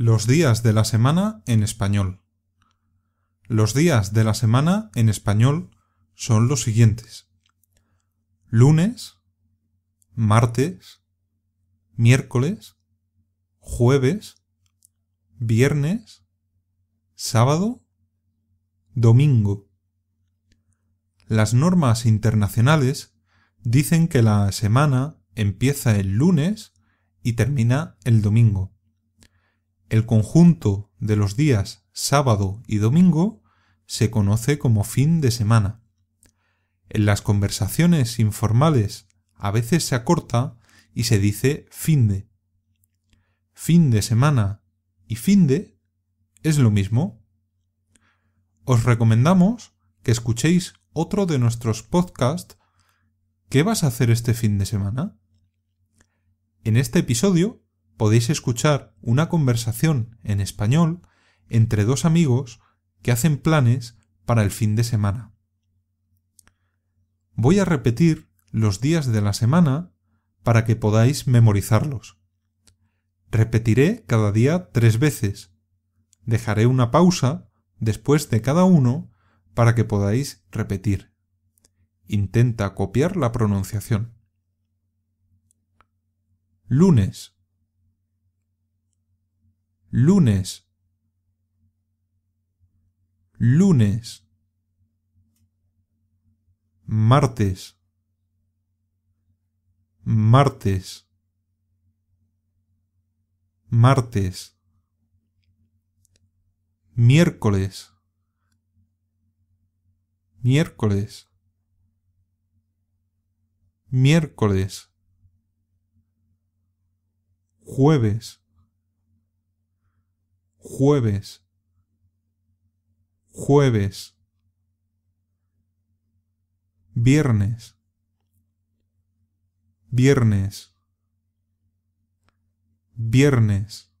Los días de la semana en español. Los días de la semana en español son los siguientes. Lunes, martes, miércoles, jueves, viernes, sábado, domingo. Las normas internacionales dicen que la semana empieza el lunes y termina el domingo. El conjunto de los días sábado y domingo se conoce como fin de semana. En las conversaciones informales a veces se acorta y se dice fin de. Fin de semana y fin de es lo mismo. Os recomendamos que escuchéis otro de nuestros podcasts ¿Qué vas a hacer este fin de semana? En este episodio podéis escuchar una conversación en español entre dos amigos que hacen planes para el fin de semana. Voy a repetir los días de la semana para que podáis memorizarlos. Repetiré cada día tres veces. Dejaré una pausa después de cada uno para que podáis repetir. Intenta copiar la pronunciación. Lunes lunes, lunes, martes, martes, martes, miércoles, miércoles, miércoles, jueves, jueves, jueves, viernes, viernes, viernes,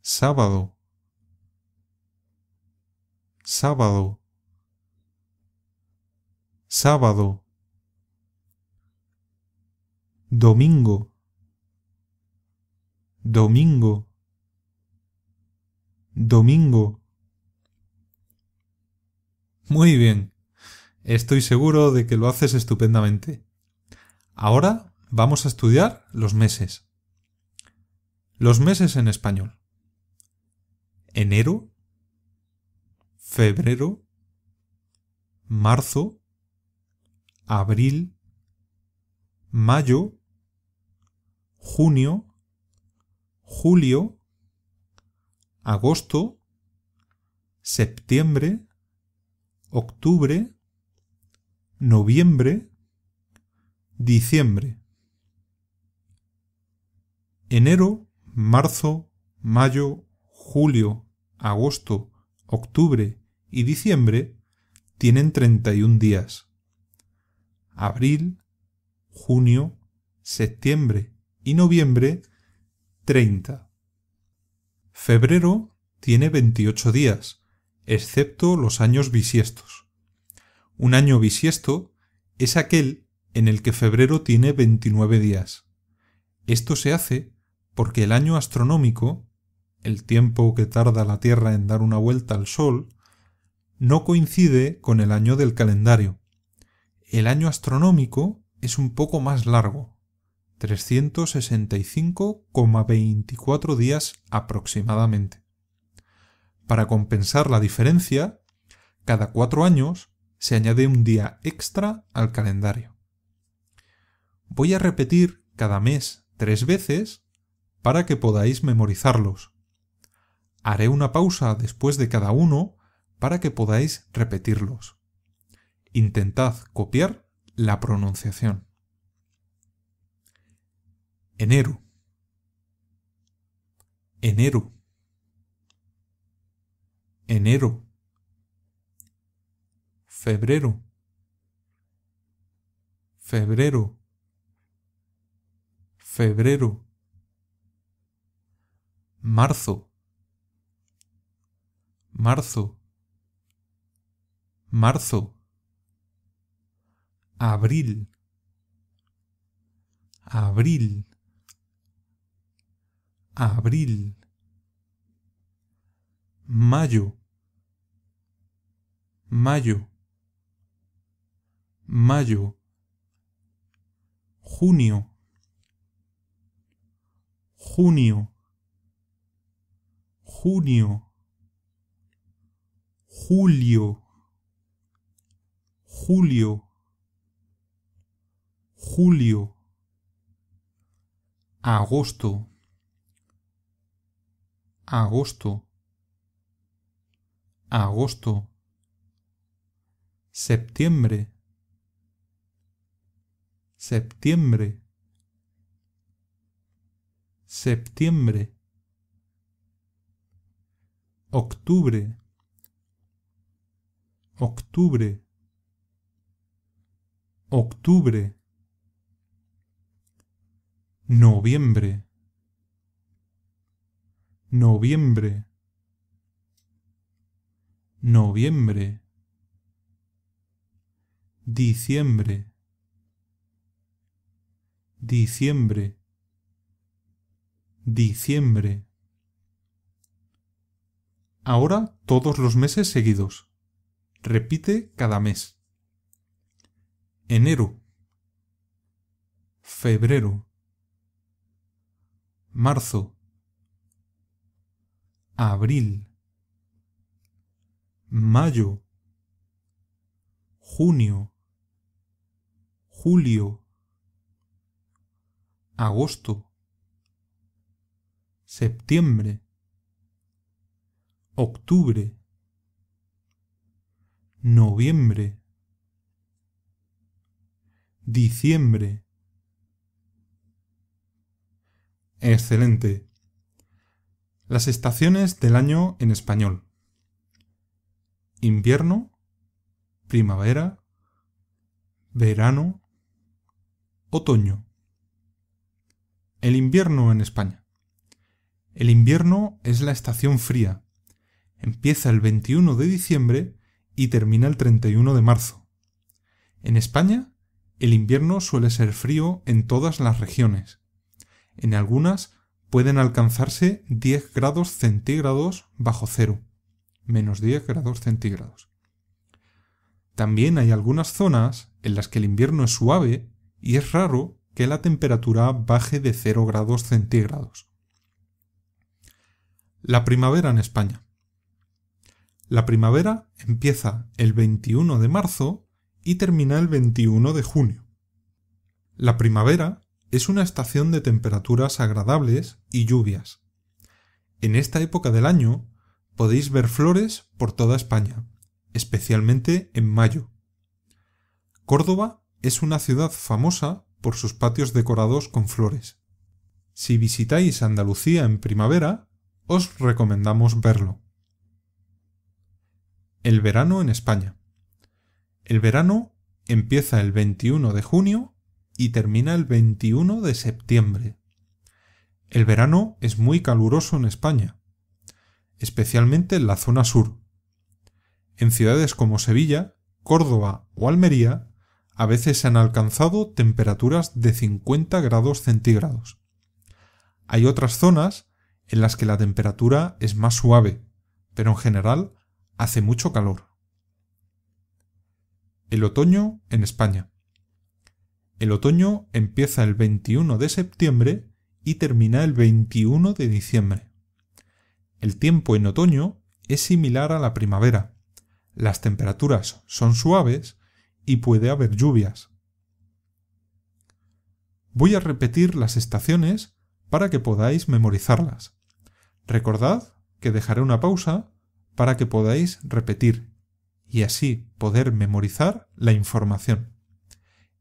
sábado, sábado, sábado, domingo, domingo, domingo. Muy bien, estoy seguro de que lo haces estupendamente. Ahora vamos a estudiar los meses. Los meses en español. Enero, febrero, marzo, abril, mayo, junio, julio, agosto, septiembre, octubre, noviembre, diciembre. Enero, marzo, mayo, julio, agosto, octubre y diciembre tienen 31 días. Abril, junio, septiembre y noviembre 30. Febrero tiene 28 días, excepto los años bisiestos. Un año bisiesto es aquel en el que febrero tiene 29 días. Esto se hace porque el año astronómico, el tiempo que tarda la Tierra en dar una vuelta al Sol, no coincide con el año del calendario. El año astronómico es un poco más largo, 365,24 días aproximadamente. Para compensar la diferencia, cada cuatro años se añade un día extra al calendario. Voy a repetir cada mes tres veces para que podáis memorizarlos. Haré una pausa después de cada uno para que podáis repetirlos. Intentad copiar la pronunciación enero, enero, enero, febrero, febrero, febrero, marzo, marzo, marzo, abril, abril, abril, mayo, mayo, mayo, junio, junio, junio, julio, julio, julio, agosto, agosto, agosto, septiembre, septiembre, septiembre, octubre, octubre, octubre, noviembre, Noviembre. Noviembre. Diciembre. Diciembre. Diciembre. Ahora todos los meses seguidos. Repite cada mes. Enero. Febrero. Marzo abril, mayo, junio, julio, agosto, septiembre, octubre, noviembre, diciembre. Excelente. Las estaciones del año en español. Invierno, primavera, verano, otoño. El invierno en España. El invierno es la estación fría. Empieza el 21 de diciembre y termina el 31 de marzo. En España, el invierno suele ser frío en todas las regiones. En algunas pueden alcanzarse 10 grados centígrados bajo cero, menos 10 grados centígrados. También hay algunas zonas en las que el invierno es suave y es raro que la temperatura baje de 0 grados centígrados. La primavera en España. La primavera empieza el 21 de marzo y termina el 21 de junio. La primavera es una estación de temperaturas agradables y lluvias. En esta época del año podéis ver flores por toda España, especialmente en mayo. Córdoba es una ciudad famosa por sus patios decorados con flores. Si visitáis Andalucía en primavera, os recomendamos verlo. El verano en España. El verano empieza el 21 de junio y termina el 21 de septiembre. El verano es muy caluroso en España, especialmente en la zona sur. En ciudades como Sevilla, Córdoba o Almería, a veces se han alcanzado temperaturas de 50 grados centígrados. Hay otras zonas en las que la temperatura es más suave, pero en general hace mucho calor. El otoño en España. El otoño empieza el 21 de septiembre y termina el 21 de diciembre. El tiempo en otoño es similar a la primavera. Las temperaturas son suaves y puede haber lluvias. Voy a repetir las estaciones para que podáis memorizarlas. Recordad que dejaré una pausa para que podáis repetir y así poder memorizar la información.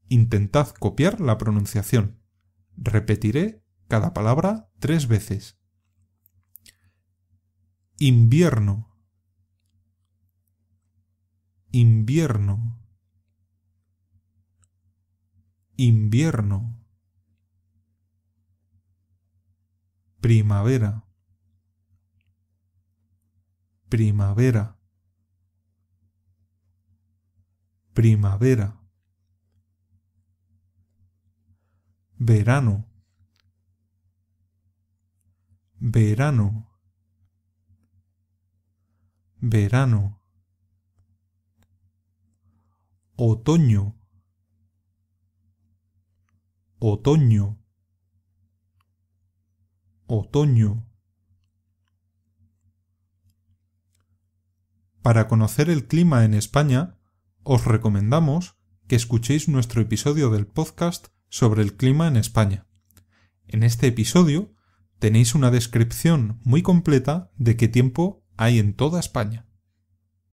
Intentad copiar la pronunciación. Repetiré cada palabra tres veces. Invierno. Invierno. Invierno. Primavera. Primavera. Primavera verano, verano, verano, otoño, otoño, otoño. Para conocer el clima en España, os recomendamos que escuchéis nuestro episodio del podcast sobre el clima en España. En este episodio tenéis una descripción muy completa de qué tiempo hay en toda España.